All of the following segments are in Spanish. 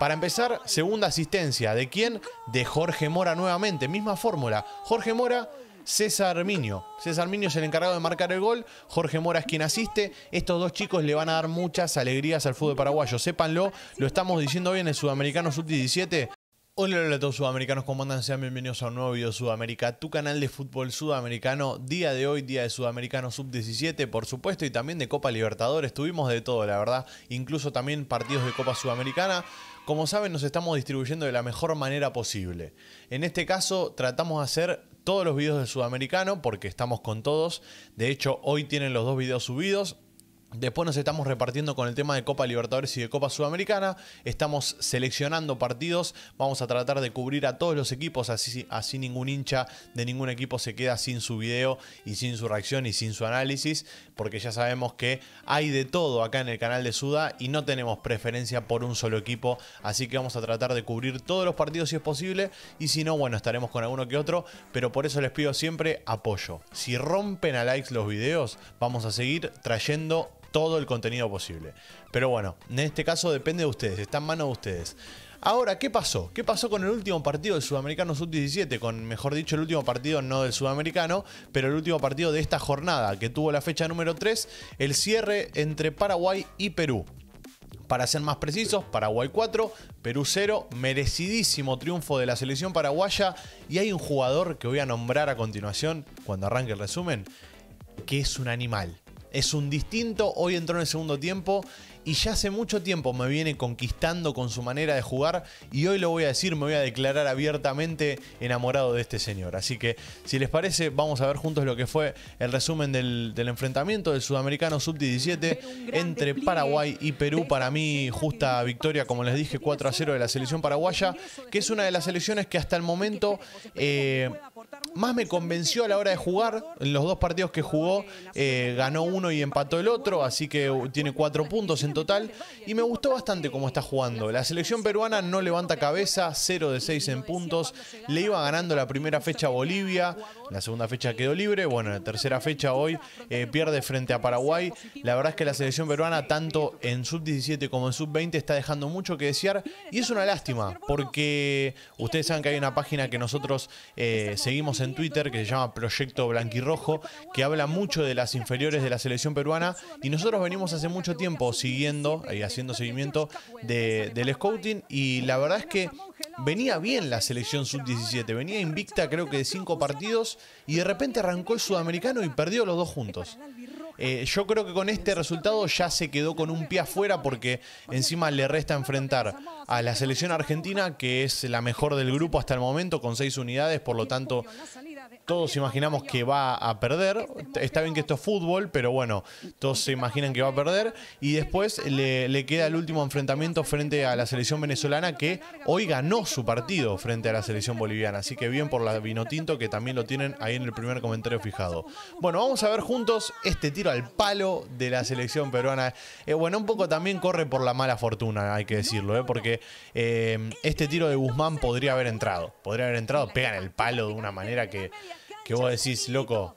Para empezar, segunda asistencia. ¿De quién? De Jorge Mora nuevamente. Misma fórmula. Jorge Mora César Arminio. César Arminio es el encargado de marcar el gol. Jorge Mora es quien asiste. Estos dos chicos le van a dar muchas alegrías al fútbol paraguayo. Sépanlo, lo estamos diciendo bien en Sudamericano Sub-17. Hola, a todos sudamericanos, ¿cómo andan? Sean bienvenidos a un nuevo video Sudamérica, tu canal de fútbol sudamericano, día de hoy, día de Sudamericano Sub-17, por supuesto, y también de Copa Libertadores, tuvimos de todo, la verdad, incluso también partidos de Copa Sudamericana. Como saben, nos estamos distribuyendo de la mejor manera posible. En este caso, tratamos de hacer todos los videos de Sudamericano, porque estamos con todos, de hecho, hoy tienen los dos videos subidos, Después nos estamos repartiendo con el tema de Copa Libertadores y de Copa Sudamericana. Estamos seleccionando partidos. Vamos a tratar de cubrir a todos los equipos. Así, así ningún hincha de ningún equipo se queda sin su video y sin su reacción y sin su análisis. Porque ya sabemos que hay de todo acá en el canal de Suda y no tenemos preferencia por un solo equipo. Así que vamos a tratar de cubrir todos los partidos si es posible. Y si no, bueno, estaremos con alguno que otro. Pero por eso les pido siempre apoyo. Si rompen a likes los videos, vamos a seguir trayendo todo el contenido posible. Pero bueno, en este caso depende de ustedes, está en manos de ustedes. Ahora, ¿qué pasó? ¿Qué pasó con el último partido del Sudamericano Sub-17? Con, mejor dicho, el último partido no del Sudamericano, pero el último partido de esta jornada, que tuvo la fecha número 3, el cierre entre Paraguay y Perú. Para ser más precisos, Paraguay 4, Perú 0, merecidísimo triunfo de la selección paraguaya. Y hay un jugador que voy a nombrar a continuación, cuando arranque el resumen, que es un animal. Es un distinto, hoy entró en el segundo tiempo y ya hace mucho tiempo me viene conquistando con su manera de jugar y hoy lo voy a decir, me voy a declarar abiertamente enamorado de este señor. Así que si les parece, vamos a ver juntos lo que fue el resumen del, enfrentamiento del sudamericano sub-17 entre Paraguay y Perú. Para mí, justa victoria, como les dije, 4 a 0 de la selección paraguaya, que es una de las selecciones que hasta el momento más me convenció a la hora de jugar. En los dos partidos que jugó, eh, ganó uno y empató el otro, así que tiene cuatro puntos en total. Y me gustó bastante cómo está jugando. La selección peruana no levanta cabeza, 0 de 6 en puntos. Le iba ganando la primera fecha a Bolivia, la segunda fecha quedó libre. Bueno, la tercera fecha hoy eh, pierde frente a Paraguay. La verdad es que la selección peruana, tanto en sub-17 como en sub-20, está dejando mucho que desear. Y es una lástima, porque ustedes saben que hay una página que nosotros eh, seguimos en Twitter que se llama Proyecto Blanquirrojo, que habla mucho de las inferiores de la selección peruana y nosotros venimos hace mucho tiempo siguiendo y eh, haciendo seguimiento del scouting y la verdad es que venía bien la selección sub-17, venía invicta creo que de cinco partidos y de repente arrancó el sudamericano y perdió los dos juntos. Eh, yo creo que con este resultado ya se quedó con un pie afuera porque encima le resta enfrentar a la selección argentina, que es la mejor del grupo hasta el momento, con seis unidades, por lo tanto todos imaginamos que va a perder. Está bien que esto es fútbol, pero bueno, todos se imaginan que va a perder. Y después le, queda el último enfrentamiento frente a la selección venezolana que hoy ganó su partido frente a la selección boliviana. Así que bien por la Vinotinto que también lo tienen ahí en el primer comentario fijado. Bueno, vamos a ver juntos este tiro al palo de la selección peruana. Eh, bueno, un poco también corre por la mala fortuna, hay que decirlo, eh, porque eh, este tiro de Guzmán podría haber entrado. Podría haber entrado, pegan el palo de una manera que que vos decís, loco,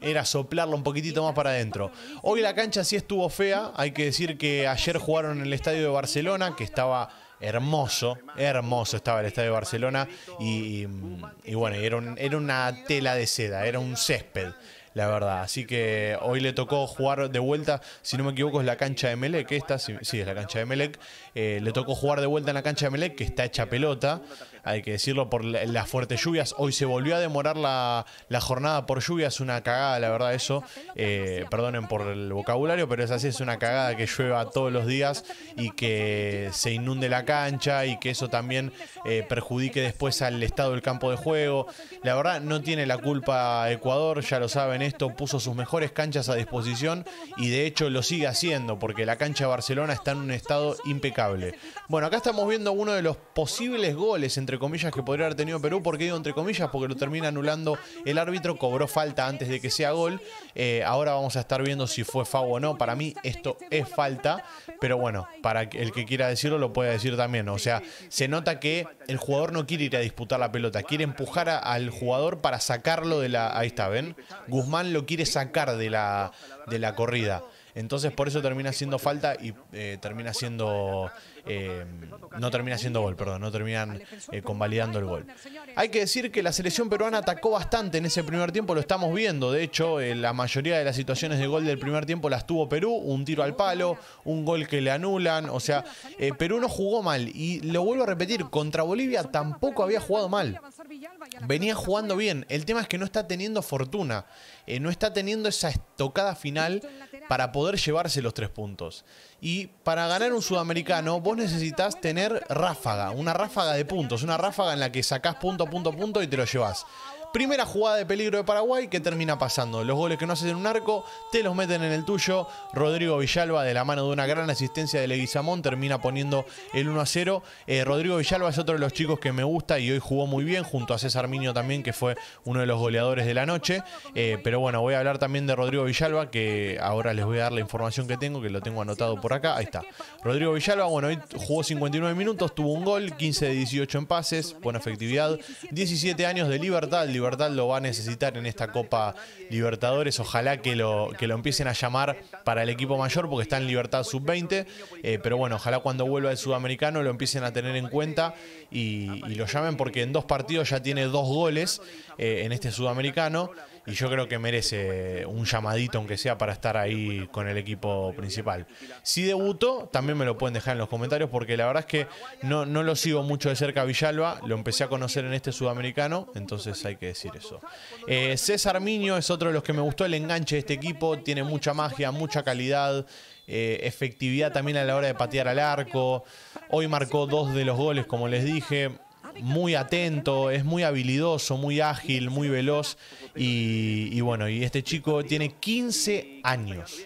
era soplarlo un poquitito más para adentro. Hoy la cancha sí estuvo fea, hay que decir que ayer jugaron en el estadio de Barcelona, que estaba hermoso, hermoso estaba el estadio de Barcelona y, bueno, era, una tela de seda, era un césped la verdad. Así que hoy le tocó jugar de vuelta, si no me equivoco, es la cancha de Melec, esta, sí, es la cancha de Melec. Eh, le tocó jugar de vuelta en la cancha de Melec, que está hecha pelota hay que decirlo, por las fuertes lluvias. Hoy se volvió a demorar la, jornada por lluvias, una cagada, la verdad, eso. Eh, perdonen por el vocabulario, pero es así, es una cagada que llueva todos los días y que se inunde la cancha y que eso también eh, perjudique después al estado del campo de juego. La verdad, no tiene la culpa Ecuador, ya lo saben esto, puso sus mejores canchas a disposición y de hecho lo sigue haciendo porque la cancha de Barcelona está en un estado impecable. Bueno, acá estamos viendo uno de los posibles goles entre entre comillas, que podría haber tenido Perú. porque digo entre comillas? Porque lo termina anulando el árbitro, cobró falta antes de que sea gol. Eh, ahora vamos a estar viendo si fue FAO o no. Para mí esto es falta, pero bueno, para el que quiera decirlo lo puede decir también. O sea, se nota que el jugador no quiere ir a disputar la pelota, quiere empujar al jugador para sacarlo de la... Ahí está, ¿ven? Guzmán lo quiere sacar de la, de la corrida. Entonces por eso termina siendo falta y eh, termina siendo... Eh, no termina siendo gol, perdón, no terminan eh, convalidando el gol. Hay que decir que la selección peruana atacó bastante en ese primer tiempo, lo estamos viendo, de hecho la mayoría de las situaciones de gol del primer tiempo las tuvo Perú, un tiro al palo, un gol que le anulan, o sea, Perú no jugó mal y lo vuelvo a repetir, contra Bolivia tampoco había jugado mal. Venía jugando bien, el tema es que no está teniendo fortuna, no está teniendo esa estocada final para poder llevarse los tres puntos. Y para ganar un sudamericano, vos necesitas tener ráfaga, una ráfaga de puntos, una ráfaga en la que sacás punto, punto, punto y te lo llevas. Primera jugada de peligro de Paraguay que termina pasando. Los goles que no haces en un arco te los meten en el tuyo. Rodrigo Villalba, de la mano de una gran asistencia de Leguizamón, termina poniendo el 1 a 0. Eh, Rodrigo Villalba es otro de los chicos que me gusta y hoy jugó muy bien, junto a César Miño también, que fue uno de los goleadores de la noche. Eh, pero bueno, voy a hablar también de Rodrigo Villalba, que ahora les voy a dar la información que tengo, que lo tengo anotado por acá. Ahí está. Rodrigo Villalba, bueno, hoy jugó 59 minutos, tuvo un gol, 15 de 18 en pases, buena efectividad, 17 años de libertad, libertad Libertad lo va a necesitar en esta Copa Libertadores. Ojalá que lo, que lo empiecen a llamar para el equipo mayor porque está en Libertad Sub-20. Eh, pero bueno, ojalá cuando vuelva el sudamericano lo empiecen a tener en cuenta y, lo llamen porque en dos partidos ya tiene dos goles eh, en este sudamericano y yo creo que merece un llamadito, aunque sea para estar ahí con el equipo principal. Si debutó, también me lo pueden dejar en los comentarios, porque la verdad es que no, no lo sigo mucho de cerca a Villalba, lo empecé a conocer en este sudamericano, entonces hay que decir eso. Eh, César Miño es otro de los que me gustó el enganche de este equipo, tiene mucha magia, mucha calidad. Eh, efectividad también a la hora de patear al arco. Hoy marcó dos de los goles, como les dije muy atento, es muy habilidoso, muy ágil, muy veloz. Y, bueno, y este chico tiene 15 años.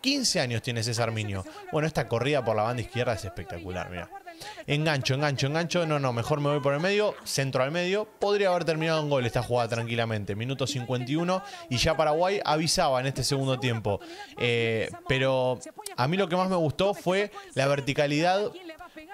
15 años tiene César Miño. Bueno, esta corrida por la banda izquierda es espectacular, mira. Engancho, engancho, engancho. No, no, mejor me voy por el medio. Centro al medio. Podría haber terminado en gol esta jugada tranquilamente. Minuto 51. Y ya Paraguay avisaba en este segundo tiempo. Eh, pero a mí lo que más me gustó fue la verticalidad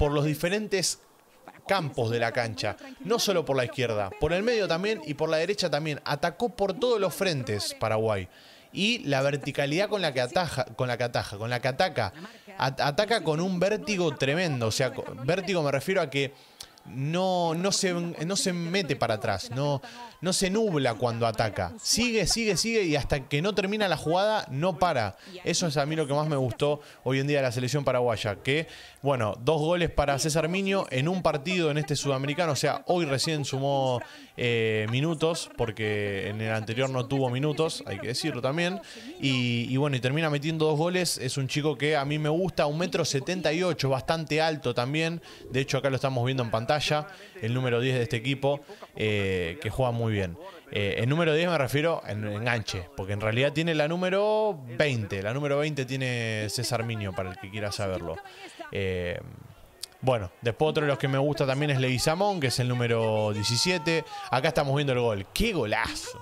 por los diferentes campos de la cancha, no solo por la izquierda, por el medio también y por la derecha también. Atacó por todos los frentes Paraguay. Y la verticalidad con la que ataja, con la que con la que ataca, ataca con un vértigo tremendo. O sea, vértigo me refiero a que no, no, se, no se mete para atrás, no, no se nubla cuando ataca. Sigue, sigue, sigue y hasta que no termina la jugada no para. Eso es a mí lo que más me gustó hoy en día de la selección paraguaya. Que, bueno, dos goles para César Miño en un partido en este sudamericano. O sea, hoy recién sumó eh, minutos porque en el anterior no tuvo minutos, hay que decirlo también. Y, y bueno, y termina metiendo dos goles. Es un chico que a mí me gusta, un metro setenta y ocho, bastante alto también. De hecho, acá lo estamos viendo en pantalla el número 10 de este equipo, eh, que juega muy bien. El eh, número 10 me refiero en enganche, porque en realidad tiene la número 20. La número 20 tiene César Miño, para el que quiera saberlo. Eh, bueno, después otro de los que me gusta también es Samón que es el número 17. Acá estamos viendo el gol. ¡Qué golazo!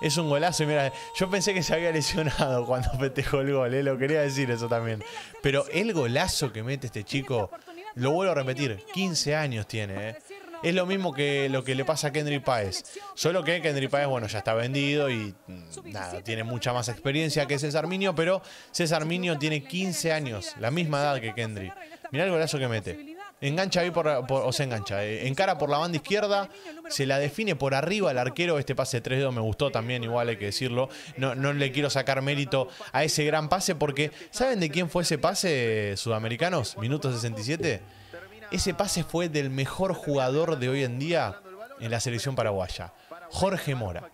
Es un golazo y mira, yo pensé que se había lesionado cuando petejo el gol, lo quería decir eso también. Pero el golazo que mete este chico lo vuelvo a repetir, 15 años tiene, ¿eh? Es lo mismo que lo que le pasa a Kendry Paez Solo que Kendry Paez bueno, ya está vendido y mm, nada, tiene mucha más experiencia que César Minio, pero César Minio tiene 15 años, la misma edad que Kendry. Mirá el golazo que mete. Engancha ahí por, o se engancha, eh, encara por la banda izquierda, se la define por arriba el arquero. Este pase 3-2 me gustó también, igual hay que decirlo. No, no le quiero sacar mérito a ese gran pase porque, ¿saben de quién fue ese pase, sudamericanos? Minuto 67. Ese pase fue del mejor jugador de hoy en día en la selección paraguaya, Jorge Mora.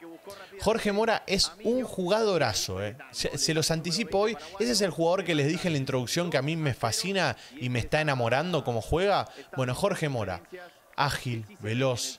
Jorge Mora es un jugadorazo, eh. se, los anticipo hoy. Ese es el jugador que les dije en la introducción que a mí me fascina y me está enamorando como juega. Bueno, Jorge Mora, ágil, veloz,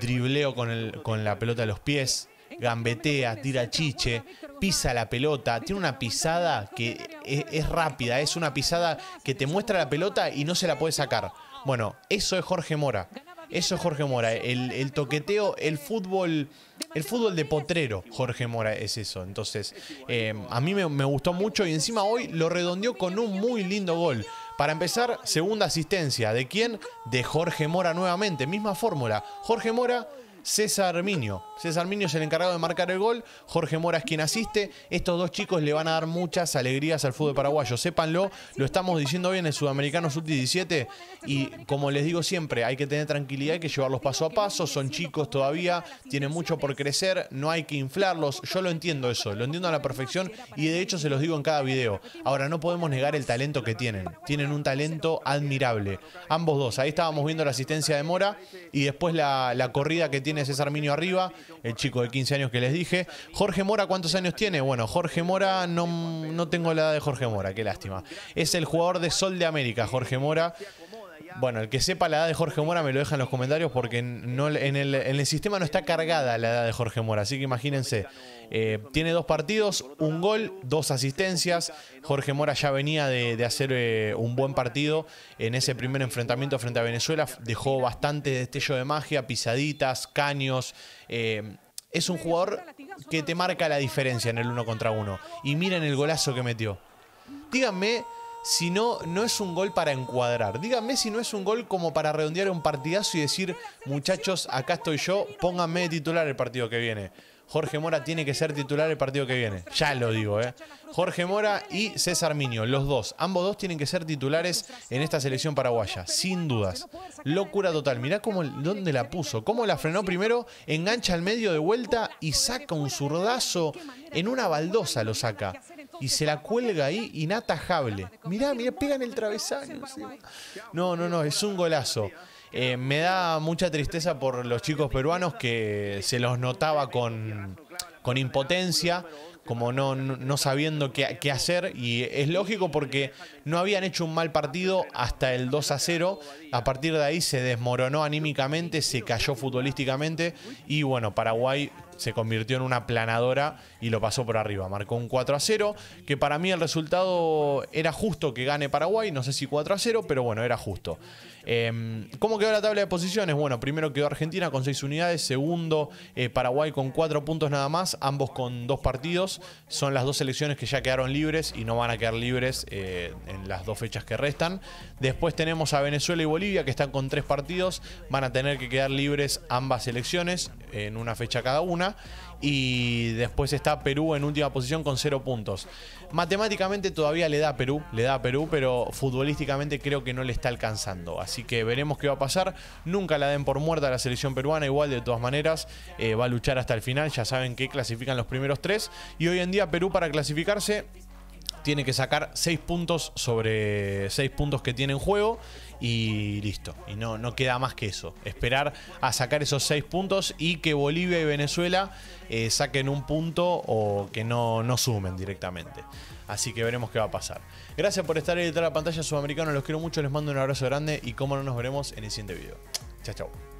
dribleo con, con la pelota a los pies, gambetea, tira chiche, pisa la pelota, tiene una pisada que es, es, rápida, es una pisada que te muestra la pelota y no se la puede sacar. Bueno, eso es Jorge Mora. Eso es Jorge Mora, el, toqueteo, el fútbol... El fútbol de potrero, Jorge Mora, es eso. Entonces, eh, a mí me, me gustó mucho y encima hoy lo redondeó con un muy lindo gol. Para empezar, segunda asistencia. ¿De quién? De Jorge Mora nuevamente. Misma fórmula. Jorge Mora César Minio César Minio es el encargado de marcar el gol. Jorge Mora es quien asiste. Estos dos chicos le van a dar muchas alegrías al fútbol paraguayo. Sépanlo, lo estamos diciendo bien en Sudamericano Sub-17. Y como les digo siempre, hay que tener tranquilidad, hay que llevarlos paso a paso. Son chicos todavía, tienen mucho por crecer, no hay que inflarlos. Yo lo entiendo eso, lo entiendo a la perfección y de hecho se los digo en cada video. Ahora, no podemos negar el talento que tienen. Tienen un talento admirable. Ambos dos. Ahí estábamos viendo la asistencia de Mora y después la, la corrida que tiene tiene César Minio arriba, el chico de 15 años que les dije. Jorge Mora, ¿cuántos años tiene? Bueno, Jorge Mora, no, no tengo la edad de Jorge Mora, qué lástima. Es el jugador de Sol de América, Jorge Mora. Bueno, el que sepa la edad de Jorge Mora me lo deja en los comentarios porque no, en, el, sistema no está cargada la edad de Jorge Mora. Así que imagínense, eh, tiene dos partidos, un gol, dos asistencias. Jorge Mora ya venía de, hacer eh, un buen partido en ese primer enfrentamiento frente a Venezuela. Dejó bastante destello de magia, pisaditas, caños. Eh, es un jugador que te marca la diferencia en el uno contra uno. Y miren el golazo que metió. Díganme si no, no es un gol para encuadrar. Dígame si no es un gol como para redondear un partidazo y decir, muchachos, acá estoy yo, pónganme titular el partido que viene. Jorge Mora tiene que ser titular el partido que viene. Ya lo digo, ¿eh? Jorge Mora y César Minio los dos. Ambos dos tienen que ser titulares en esta selección paraguaya, sin dudas. Locura total. Mirá cómo, dónde la puso, cómo la frenó primero, engancha al medio de vuelta y saca un zurdazo en una baldosa, lo saca y se la cuelga ahí inatajable. Mirá, mirá, pega en el travesaño. No, no, no, es un golazo. Eh, me da mucha tristeza por los chicos peruanos que se los notaba con, con impotencia, como no, no, sabiendo qué, qué, hacer. Y es lógico porque no habían hecho un mal partido hasta el 2 a 0 a partir de ahí se desmoronó anímicamente, se cayó futbolísticamente y bueno, Paraguay se convirtió en una planadora y lo pasó por arriba. Marcó un 4 a 0, que para mí el resultado era justo que gane Paraguay, no sé si 4 a 0, pero bueno, era justo. Em, ¿Cómo quedó la tabla de posiciones? Bueno, primero quedó Argentina con 6 unidades, segundo eh, Paraguay con 4 puntos nada más, ambos con 2 partidos. Son las dos selecciones que ya quedaron libres y no van a quedar libres eh, en las dos fechas que restan. Después tenemos a Venezuela y Bolivia que están con tres partidos, van a tener que quedar libres ambas selecciones en una fecha cada una. Y después está Perú en última posición con cero puntos. Matemáticamente todavía le da a Perú, le da a Perú, pero futbolísticamente creo que no le está alcanzando. Así que veremos qué va a pasar. Nunca la den por muerta a la selección peruana, igual de todas maneras eh, va a luchar hasta el final. Ya saben que clasifican los primeros tres. Y hoy en día Perú para clasificarse tiene que sacar 6 puntos sobre 6 puntos que tiene en juego y listo. Y no, no queda más que eso. Esperar a sacar esos 6 puntos y que Bolivia y Venezuela eh, saquen un punto o que no, no sumen directamente. Así que veremos qué va a pasar. Gracias por estar ahí detrás de la pantalla, sudamericanos. Los quiero mucho, les mando un abrazo grande y como no nos veremos en el siguiente video. Chao, chao.